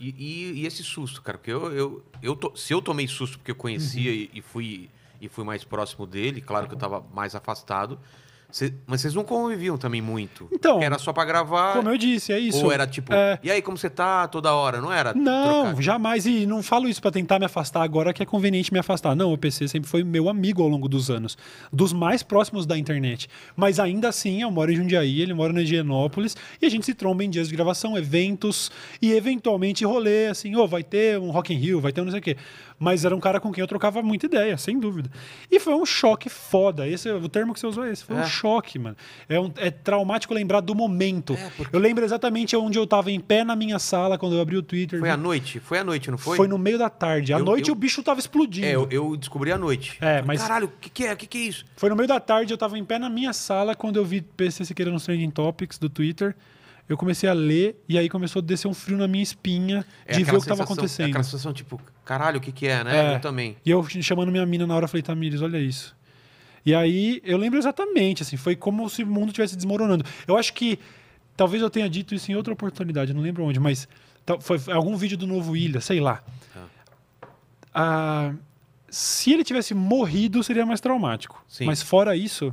E, e, e, esse susto, cara, porque eu, eu, eu to, se eu tomei susto porque eu conhecia uhum. e, e, fui, e fui mais próximo dele, claro que eu estava mais afastado, Cê, mas vocês não conviviam também muito. Então. Era só pra gravar. Como eu disse, é isso. Ou era tipo, é... e aí, como você tá toda hora? Não era? Não, trocar. jamais. E não falo isso para tentar me afastar agora que é conveniente me afastar. Não, o PC sempre foi meu amigo ao longo dos anos. Dos mais próximos da internet. Mas ainda assim, eu moro em Jundiaí, ele mora na Higienópolis. E a gente se tromba em dias de gravação, eventos. E eventualmente rolê, assim, ou oh, vai ter um Rock in Rio, vai ter um não sei o quê. Mas era um cara com quem eu trocava muita ideia, sem dúvida. E foi um choque foda. Esse, é o termo que você usou é esse. Foi é. um choque, mano. É, um, é traumático lembrar do momento. É, porque... Eu lembro exatamente onde eu tava em pé na minha sala quando eu abri o Twitter. Foi né? à noite? Foi à noite, não foi? Foi no meio da tarde. À eu, noite eu... o bicho tava explodindo. É, eu, eu descobri à noite. É, mas... Caralho, o que, que é? O que, que é isso? Foi no meio da tarde, eu tava em pé na minha sala quando eu vi PC Siqueira no Trending Topics do Twitter eu comecei a ler e aí começou a descer um frio na minha espinha é de ver o que estava é acontecendo. É aquela sensação tipo, caralho, o que que é, né? É. Eu também. E eu chamando minha mina na hora, falei, Tamires, olha isso. E aí eu lembro exatamente, assim, foi como se o mundo estivesse desmoronando. Eu acho que talvez eu tenha dito isso em outra oportunidade, não lembro onde, mas foi algum vídeo do Novo Ilha, sei lá. Ah. ah, se ele tivesse morrido, seria mais traumático. Sim. Mas fora isso.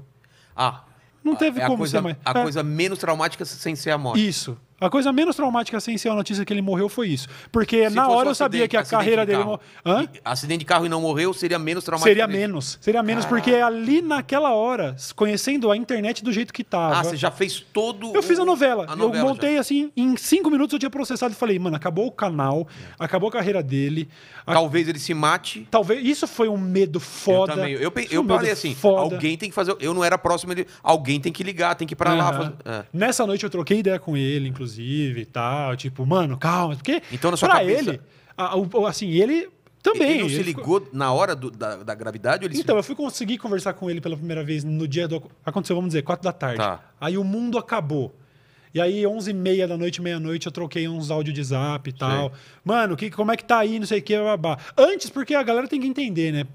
Ah, não ah, teve é como coisa, ser mais. A é. coisa menos traumática sem ser a morte. Isso. A coisa menos traumática sem ser a notícia que ele morreu foi isso. Porque Se na hora um eu sabia que a carreira de dele. Mor... Hã? Acidente de carro e não morreu seria menos traumático. Seria menos. Seria menos, porque ali naquela hora, conhecendo a internet do jeito que tava. Ah, você já fez todo. Eu o... fiz a novela. A novela eu montei já. assim, em cinco minutos eu tinha processado e falei, mano, acabou o canal, é. acabou a carreira dele. A... Talvez ele se mate. Talvez. Isso foi um medo foda. Eu também. Eu, pe... eu um falei assim: foda. alguém tem que fazer. Eu não era próximo dele. Alguém tem que ligar, tem que ir pra uhum. lá. Fazer... É. Nessa noite eu troquei ideia com ele, inclusive inclusive, e tal. Tipo, mano, calma. Porque então, na sua pra cabeça... ele, a, a, assim, ele também. Ele não se ligou ele... na hora do, da, da, gravidade? então, eu fui conseguir conversar com ele pela primeira vez no dia do... Aconteceu, vamos dizer, quatro da tarde. Tá. Aí o mundo acabou. E aí, onze e meia da noite, meia-noite, eu troquei uns áudios de zap e tal. Mano, que, como é que tá aí, não sei o que, babá. Antes, porque a galera tem que entender, né?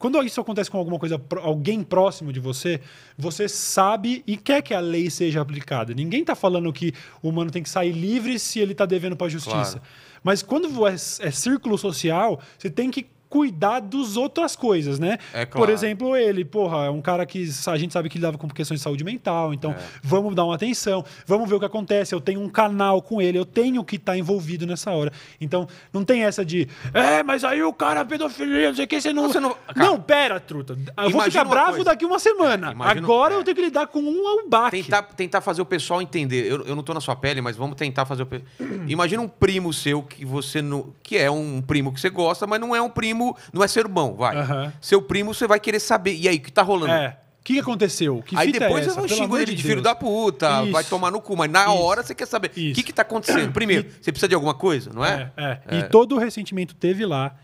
Quando isso acontece com alguma coisa, alguém próximo de você, você sabe e quer que a lei seja aplicada. Ninguém está falando que o humano tem que sair livre se ele está devendo para a justiça. Claro. Mas quando é, é círculo social, você tem que cuidar dos outras coisas, né? É claro. Por exemplo, ele, porra, é um cara que a gente sabe que lidava com questões de saúde mental, então é. vamos dar uma atenção, vamos ver o que acontece, eu tenho um canal com ele, eu tenho que estar tá envolvido nessa hora. Então, não tem essa de, é, mas aí o cara é pedofilia, não sei o que, você não... Você não... não, pera, truta, eu Imagina vou ficar bravo coisa. daqui uma semana. Agora é. eu tenho que lidar com um albaque. É tentar, tentar fazer o pessoal entender, eu, eu não tô na sua pele, mas vamos tentar fazer o... Imagina um primo seu que você não... que é um primo que você gosta, mas não é um primo primo não é ser bom, vai. Uhum. Seu primo, você vai querer saber. E aí, o que tá rolando? É. O que, aconteceu? Que aí é depois é você xinga ele de, filho da puta, Isso. vai tomar no cu, mas na Isso. hora você quer saber o que, que tá acontecendo. Ah, Primeiro, e... você precisa de alguma coisa, não é? É, é. E é. todo o ressentimento teve lá.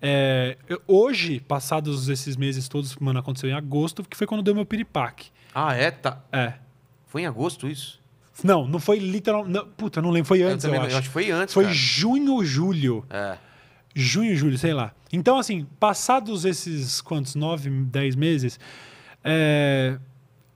É, hoje, passados esses meses todos, mano, aconteceu em agosto, que foi quando deu meu piripaque. Ah, é? Tá. É. Foi em agosto isso? Não, não foi literal. puta, não lembro. Foi antes, eu, eu, acho. eu acho. que foi antes. Foi cara. junho ou julho. É junho, julho, sei lá. Então, assim, passados esses quantos? Nove, dez meses, é,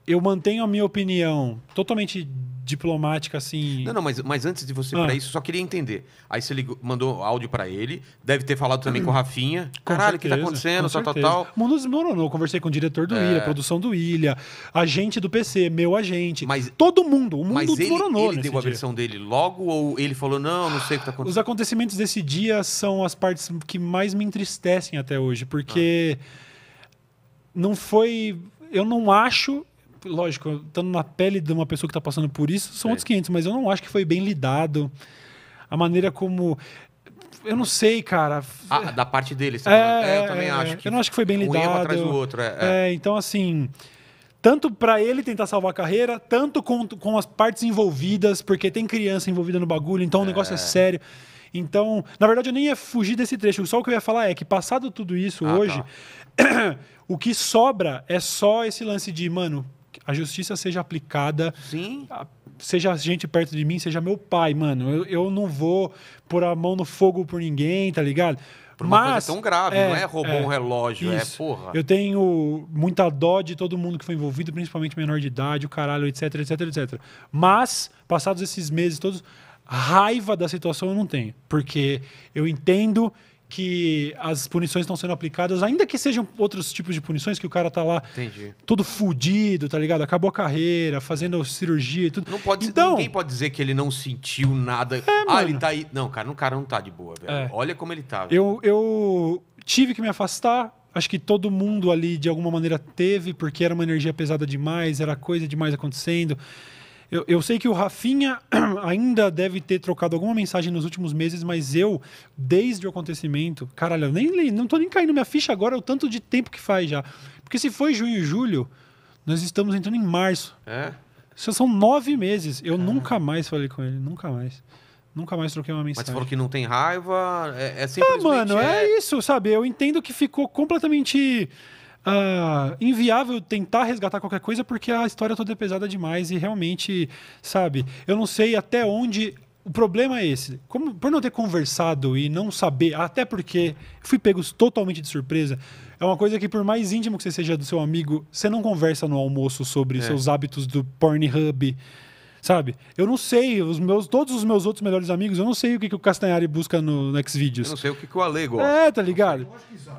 eu mantenho a minha opinião totalmente diplomática, assim. Não, não, mas, mas antes de você ah. para isso, só queria entender. Aí você ligou, mandou áudio para ele, deve ter falado também com o Rafinha. Caralho, o que tá acontecendo? Tal, tal, tal. O mundo desmoronou. Conversei com o diretor do é. Ilha, produção do Ilha, agente do PC, meu agente. Mas, todo mundo, o mundo mas desmoronou. Ele, ele deu dia. a versão dele logo ou ele falou, não, não sei o que tá acontecendo? Os acontecimentos desse dia são as partes que mais me entristecem até hoje, porque ah. não foi. Eu não acho lógico, estando na pele de uma pessoa que está passando por isso, são outros 500, mas eu não acho que foi bem lidado. A maneira como. Eu não sei, cara. Ah, da parte deles. É, é, eu também é, acho. Que eu não acho que foi bem um lidado. Um atrás do outro. É, é. é, então, assim. Tanto para ele tentar salvar a carreira, tanto com, com as partes envolvidas, porque tem criança envolvida no bagulho, então o negócio é, é sério. Então, na verdade, eu nem ia fugir desse trecho. Só o que eu ia falar é que, passado tudo isso, ah, hoje, tá. o que sobra é só esse lance de, mano, a justiça seja aplicada. Sim. A, seja gente perto de mim, seja meu pai, mano. Eu, eu não vou pôr a mão no fogo por ninguém, tá ligado? Por uma Mas, coisa tão grave, é, não é roubou é, um relógio, é, isso. é porra. Eu tenho muita dó de todo mundo que foi envolvido, principalmente menor de idade, o caralho, etc, etc, etc. Mas, passados esses meses todos, raiva da situação eu não tenho. Porque eu entendo que as punições estão sendo aplicadas, ainda que sejam outros tipos de punições, que o cara tá lá Entendi. todo fudido, tá ligado? Acabou a carreira, fazendo cirurgia e tudo. Não pode então, ninguém pode dizer que ele não sentiu nada. É, ah, mano. ele tá aí. Não, cara, o cara não tá de boa, velho. É. Olha como ele tá. Eu, eu tive que me afastar. Acho que todo mundo ali, de alguma maneira, teve, porque era uma energia pesada demais, era coisa demais acontecendo. Eu, eu sei que o Rafinha ainda deve ter trocado alguma mensagem nos últimos meses, mas eu, desde o acontecimento, caralho, eu nem não tô nem caindo minha ficha agora, é o tanto de tempo que faz já. Porque se foi junho e julho, nós estamos entrando em março. É. são nove meses. Eu é. nunca mais falei com ele, nunca mais. Nunca mais troquei uma mensagem. Mas você falou que não tem raiva, é, é ah, simplesmente... Ah, mano, é... é... isso, sabe? Eu entendo que ficou completamente ah, inviável tentar resgatar qualquer coisa porque a história toda é pesada demais e realmente, sabe, eu não sei até onde. O problema é esse. Como, por não ter conversado e não saber, até porque fui pego totalmente de surpresa, é uma coisa que, por mais íntimo que você seja do seu amigo, você não conversa no almoço sobre é. seus hábitos do Pornhub sabe? Eu não sei, os meus, todos os meus outros melhores amigos, eu não sei o que, que o Castanhari busca no, Next Videos Eu não sei o que, que o Ale gosta. É, tá ligado?